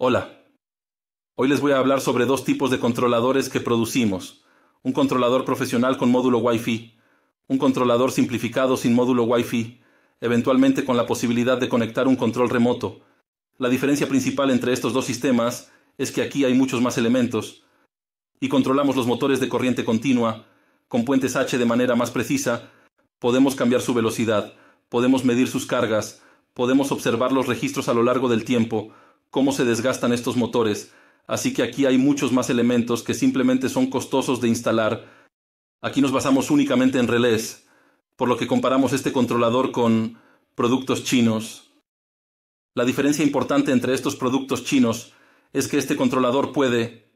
Hola, hoy les voy a hablar sobre dos tipos de controladores que producimos. Un controlador profesional con módulo Wi-Fi, un controlador simplificado sin módulo Wi-Fi, eventualmente con la posibilidad de conectar un control remoto. La diferencia principal entre estos dos sistemas es que aquí hay muchos más elementos y controlamos los motores de corriente continua con puentes H de manera más precisa, podemos cambiar su velocidad, podemos medir sus cargas, podemos observar los registros a lo largo del tiempo, cómo se desgastan estos motores, así que aquí hay muchos más elementos que simplemente son costosos de instalar. Aquí nos basamos únicamente en relés, por lo que comparamos este controlador con productos chinos. La diferencia importante entre estos productos chinos es que este controlador puede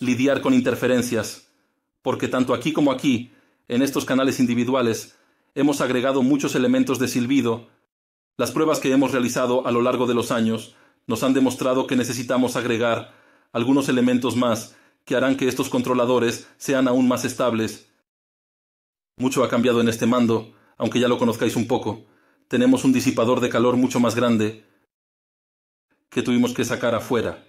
lidiar con interferencias, porque tanto aquí como aquí, en estos canales individuales, hemos agregado muchos elementos de silbido. Las pruebas que hemos realizado a lo largo de los años nos han demostrado que necesitamos agregar algunos elementos más que harán que estos controladores sean aún más estables. Mucho ha cambiado en este mando, aunque ya lo conozcáis un poco. Tenemos un disipador de calor mucho más grande que tuvimos que sacar afuera.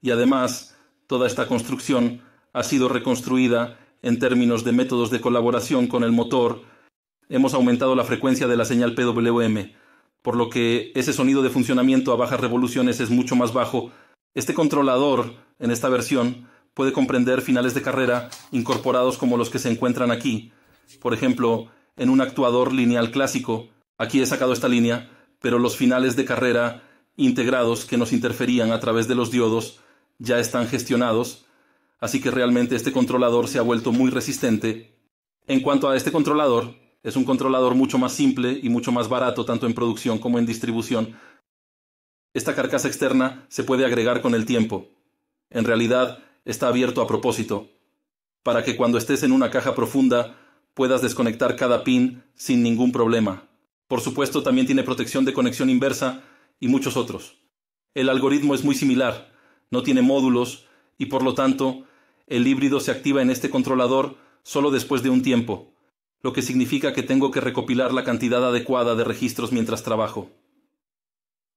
Y además, toda esta construcción ha sido reconstruida en términos de métodos de colaboración con el motor. Hemos aumentado la frecuencia de la señal PWM, por lo que ese sonido de funcionamiento a bajas revoluciones es mucho más bajo. Este controlador, en esta versión, puede comprender finales de carrera incorporados como los que se encuentran aquí. Por ejemplo, en un actuador lineal clásico, aquí he sacado esta línea, pero los finales de carrera integrados que nos interferían a través de los diodos ya están gestionados, así que realmente este controlador se ha vuelto muy resistente. En cuanto a este controlador, es un controlador mucho más simple y mucho más barato tanto en producción como en distribución. Esta carcasa externa se puede agregar con el tiempo. En realidad, está abierto a propósito, para que cuando estés en una caja profunda puedas desconectar cada pin sin ningún problema. Por supuesto, también tiene protección de conexión inversa y muchos otros. El algoritmo es muy similar, no tiene módulos y por lo tanto, el híbrido se activa en este controlador solo después de un tiempo, lo que significa que tengo que recopilar la cantidad adecuada de registros mientras trabajo.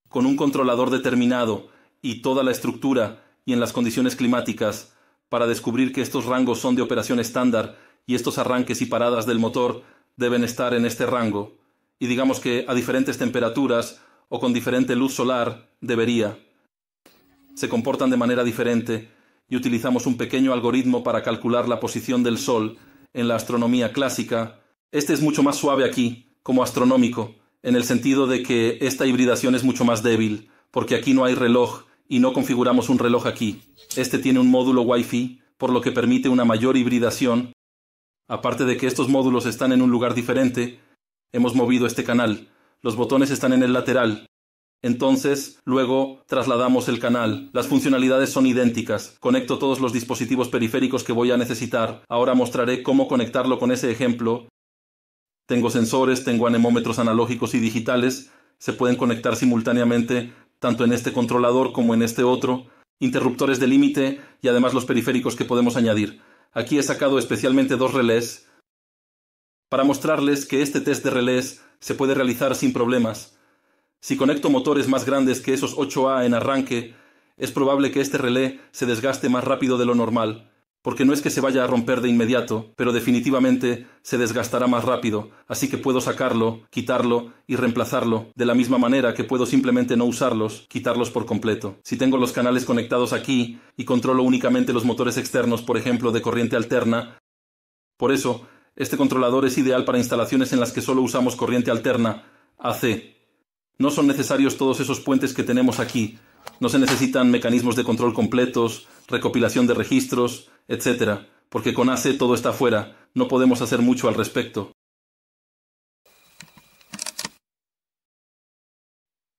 Con un controlador determinado y toda la estructura y en las condiciones climáticas, para descubrir que estos rangos son de operación estándar y estos arranques y paradas del motor deben estar en este rango, y digamos que a diferentes temperaturas o con diferente luz solar debería. Se comportan de manera diferente y utilizamos un pequeño algoritmo para calcular la posición del Sol en la astronomía clásica, este es mucho más suave aquí, como astronómico, en el sentido de que esta hibridación es mucho más débil, porque aquí no hay reloj y no configuramos un reloj aquí. Este tiene un módulo Wi-Fi, por lo que permite una mayor hibridación. Aparte de que estos módulos están en un lugar diferente, hemos movido este canal. Los botones están en el lateral, entonces, luego trasladamos el canal. Las funcionalidades son idénticas. Conecto todos los dispositivos periféricos que voy a necesitar. Ahora mostraré cómo conectarlo con ese ejemplo. Tengo sensores, tengo anemómetros analógicos y digitales. Se pueden conectar simultáneamente tanto en este controlador como en este otro. Interruptores de límite y además los periféricos que podemos añadir. Aquí he sacado especialmente dos relés para mostrarles que este test de relés se puede realizar sin problemas. Si conecto motores más grandes que esos 8A en arranque, es probable que este relé se desgaste más rápido de lo normal, porque no es que se vaya a romper de inmediato, pero definitivamente se desgastará más rápido, así que puedo sacarlo, quitarlo y reemplazarlo, de la misma manera que puedo simplemente no usarlos, quitarlos por completo. Si tengo los canales conectados aquí y controlo únicamente los motores externos, por ejemplo, de corriente alterna, por eso, este controlador es ideal para instalaciones en las que solo usamos corriente alterna, AC. No son necesarios todos esos puentes que tenemos aquí. No se necesitan mecanismos de control completos, recopilación de registros, etc. Porque con ACE todo está fuera. No podemos hacer mucho al respecto.